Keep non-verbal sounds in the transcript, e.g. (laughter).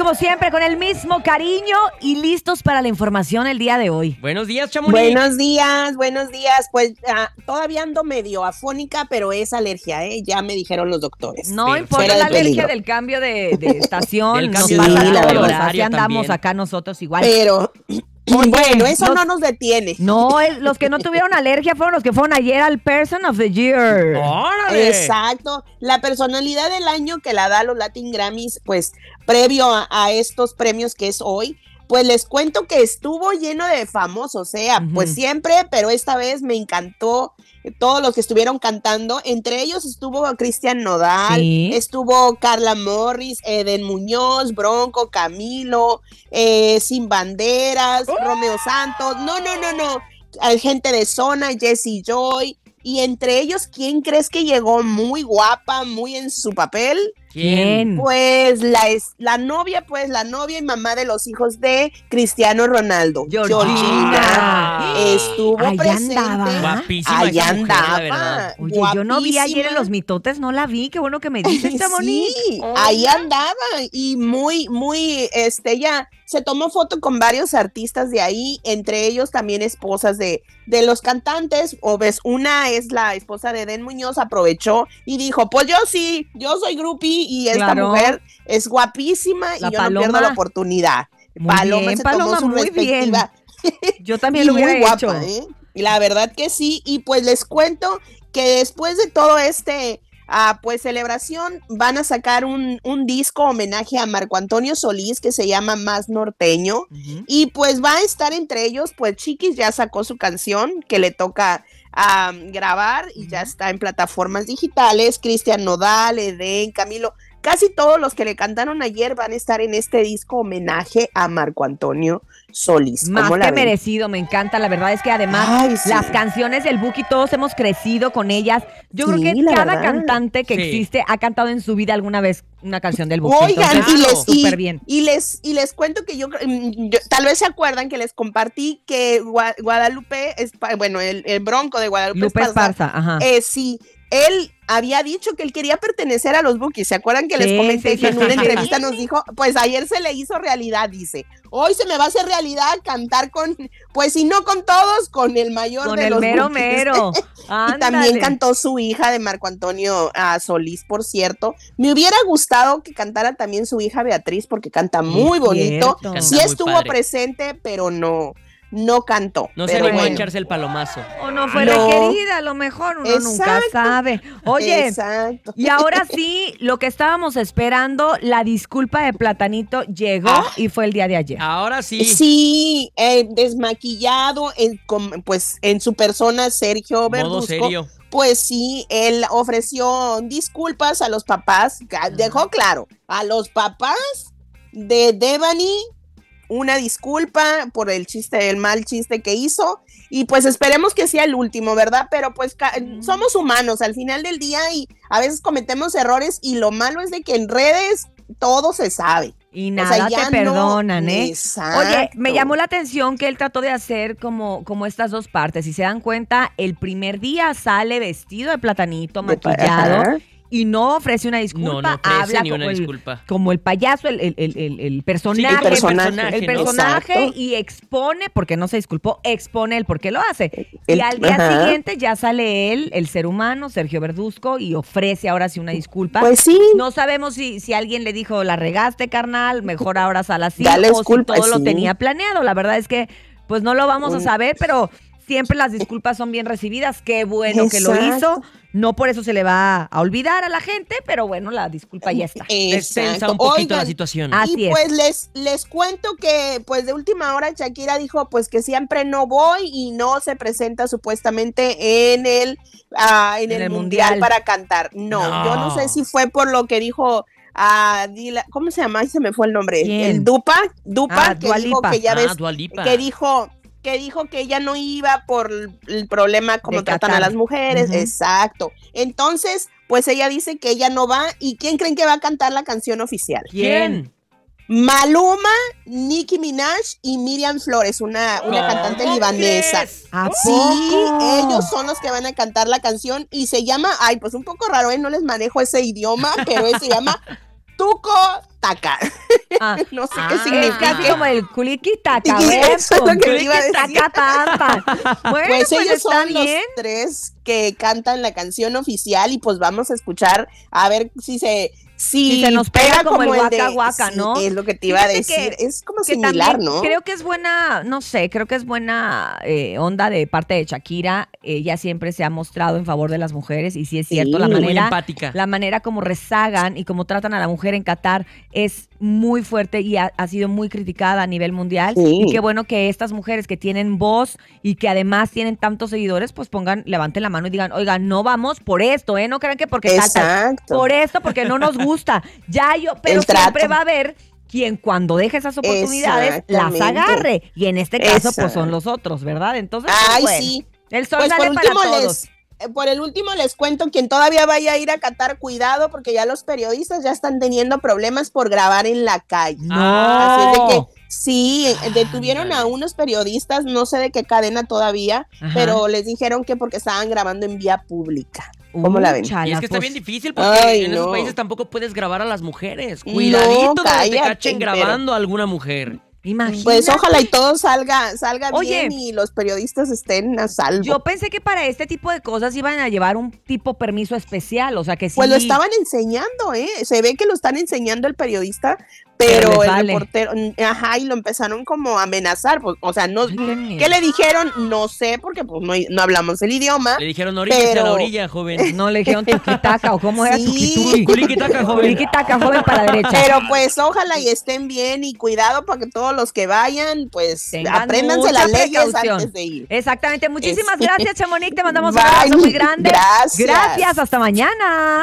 como siempre, con el mismo cariño y listos para la información el día de hoy. Buenos días, Chamonix. Buenos días, buenos días. Pues ah, todavía ando medio afónica, pero es alergia, ¿eh? Ya me dijeron los doctores. No importa la alergia del cambio de, (laughs) estación, cambio andamos acá nosotros igual. Pero bueno, eso no nos detiene. No, los que no tuvieron alergia fueron los que fueron ayer al Person of the Year. Exacto. La personalidad del año que la da los Latin Grammys, pues previo a estos premios que es hoy, pues les cuento que estuvo lleno de famosos, o ¿eh? sea, pues siempre, pero esta vez me encantó todos los que estuvieron cantando. Entre ellos estuvo Cristian Nodal, estuvo Carla Morris, Eden Muñoz, Bronco, Camilo, eh, Sin Banderas, ¡Oh! Romeo Santos. No, no, no, no. Gente de zona, Jesse Joy. Y entre ellos, ¿quién crees que llegó muy guapa, muy en su papel? ¿Quién? Pues la, es, la novia, pues la novia y mamá de los hijos de Cristiano Ronaldo. Ah. Estuvo presente. Andaba. andaba. yo no vi ayer en los mitotes, no la vi. Qué bueno que me dices, esta Sí, ahí andaba y muy, muy, este, ya se tomó foto con varios artistas de ahí, entre ellos también esposas de, de los cantantes, o ves, una es la esposa de Den Muñoz, aprovechó y dijo, pues yo sí, yo soy grupi y esta mujer es guapísima y yo no pierdo la oportunidad. Paloma se tomó su muy respectiva (laughs) Yo también lo hubiera muy hecho. ¿eh? La verdad que sí. Y pues les cuento que después de todo este. Ah, pues celebración, van a sacar un, disco homenaje a Marco Antonio Solís que se llama Más Norteño y pues va a estar entre ellos, pues Chiquis ya sacó su canción que le toca ah, grabar y ya está en plataformas digitales, Cristian Nodal, Eden, Camilo, Casi todos los que le cantaron ayer van a estar en este disco homenaje a Marco Antonio Solís. Más que merecido, me encanta. La verdad es que además las canciones del Buki, todos hemos crecido con ellas. Yo creo que cada cantante que existe ha cantado en su vida alguna vez una canción del Buki. Oigan, y, les, bien. y, les, y les cuento que mm, yo, tal vez se acuerdan que les compartí que Guadalupe, es, bueno, el, bronco de Guadalupe Lupe Esparza, ajá. Eh, sí, él había dicho que él quería pertenecer a los Bookies. ¿Se acuerdan que les comenté que en una (laughs) entrevista nos dijo, pues ayer se le hizo realidad, dice, hoy se me va a hacer realidad cantar con, pues si no con todos, con el mayor con de el mero mero, mero. (laughs) y también cantó su hija de Marco Antonio a ah, Solís, por cierto. Me hubiera gustado que cantara también su hija Beatriz porque canta muy bonito. sí estuvo presente, pero no no cantó. No se animó a echarse el palomazo. O no fue querida, a lo mejor uno nunca sabe. Oye, y ahora sí, lo que estábamos esperando, la disculpa de Platanito llegó ah. y fue el día de ayer. Ahora sí. Sí, eh, desmaquillado, en, pues en su persona Sergio Modo Serio. Pues sí, él ofreció disculpas a los papás, dejó claro, a los papás de Devani una disculpa por el chiste, el mal chiste que hizo. Y pues esperemos que sea el último, ¿verdad? Pero pues somos humanos al final del día y a veces cometemos errores y lo malo es de que en redes todo se sabe. Y nada te perdonan, ¿eh? Oye, me llamó la atención que él trató de hacer como, como estas dos partes. Si se dan cuenta, el primer día sale vestido de platanito, maquillado, y no ofrece una disculpa. habla como disculpa. El, como el payaso, el, personaje. el personaje, y expone, porque no se disculpó, expone el por qué lo hace. y al día siguiente ya sale él, el ser humano, Sergio Verduzco, y ofrece ahora sí una disculpa. Pues sí. No sabemos si, si alguien le dijo, la regaste, carnal, mejor ahora sale así. o si todo lo tenía planeado. La verdad es que, pues no lo vamos a saber, pero siempre las disculpas son bien recibidas. Qué bueno que lo hizo. No por eso se le va a olvidar a la gente, pero bueno, la disculpa ya está. Extensa un poquito la situación. y pues les, les cuento que pues de última hora Shakira dijo pues que siempre no voy y no se presenta supuestamente en el, ah, en, el, mundial. para cantar. No, yo no sé si fue por lo que dijo a ah, Dila, ¿cómo se llama? Ahí se me fue el nombre. El Dupa, Dupa, ah, que, dijo que, ya ves, que dijo que dijo que ella no iba por el problema como tratan a las mujeres, exacto. Entonces, pues ella dice que ella no va y ¿quién creen que va a cantar la canción oficial? ¿Quién? Maluma, Nicki Minaj y Miriam Flores, una, una cantante libanesa. sí, ellos son los que van a cantar la canción y se llama, ay, pues un poco raro, ¿eh? no les manejo ese idioma, pero se llama (laughs) Tuco Taka Ah, (laughs) no sé qué ah. significa. Es como el culiquitaca, (laughs) Eso que (laughs) pues Bueno, pues, ellos que cantan la canción oficial y pues vamos a escuchar a ver si se si, se nos pega, como, el guaca guaca, ¿no? Sí, es lo que te iba a decir, es como similar, ¿no? Creo que es buena, no sé, creo que es buena eh, onda de parte de Shakira, eh, ella siempre se ha mostrado en favor de las mujeres y sí es cierto la manera la manera como rezagan y como tratan a la mujer en Qatar es muy fuerte y ha, sido muy criticada a nivel mundial y qué bueno que estas mujeres que tienen voz y que además tienen tantos seguidores pues pongan levanten la mano y digan, oigan, no vamos por esto, ¿eh? No crean que porque tal, por esto, porque no nos gusta. (laughs) Ya yo, pero siempre va a haber quien cuando deje esas oportunidades las agarre. Y en este caso, pues son los otros, ¿verdad? Entonces, pues, sí. el sol pues para todos. Eh, por el último les cuento, quien todavía vaya a ir a Qatar, cuidado, porque ya los periodistas ya están teniendo problemas por grabar en la calle. No. Así de que Sí, eh, ah, detuvieron a unos periodistas, no sé de qué cadena todavía, pero les dijeron que porque estaban grabando en vía pública. ¿Cómo la ven? y es que está pues. bien difícil porque en esos países tampoco puedes grabar a las mujeres. Cuidadito no, te cachen grabando a alguna mujer. Imagínate. Pues ojalá y todo salga, salga bien y los periodistas estén a salvo. Yo pensé que para este tipo de cosas iban a llevar un tipo permiso especial, o sea que sí. Pues lo estaban enseñando, ¿eh? Se ve que lo están enseñando el periodista pero, el portero, reportero, ajá, y lo empezaron como a amenazar, pues, o sea, no, ¿qué le dijeron? No sé, porque pues no, hablamos el idioma. Le dijeron orilla a la orilla, joven. (laughs) No, le dijeron tuquitaca, o cómo era sí. Tuquitaca, joven. Tuquitaca, joven para la derecha. Pero pues ojalá y estén bien y cuidado para que todos los que vayan, pues, aprendan las leyes antes de ir. Exactamente, muchísimas este. gracias, Chamonix, te mandamos (laughs) un abrazo muy grande. Gracias. Gracias, hasta mañana.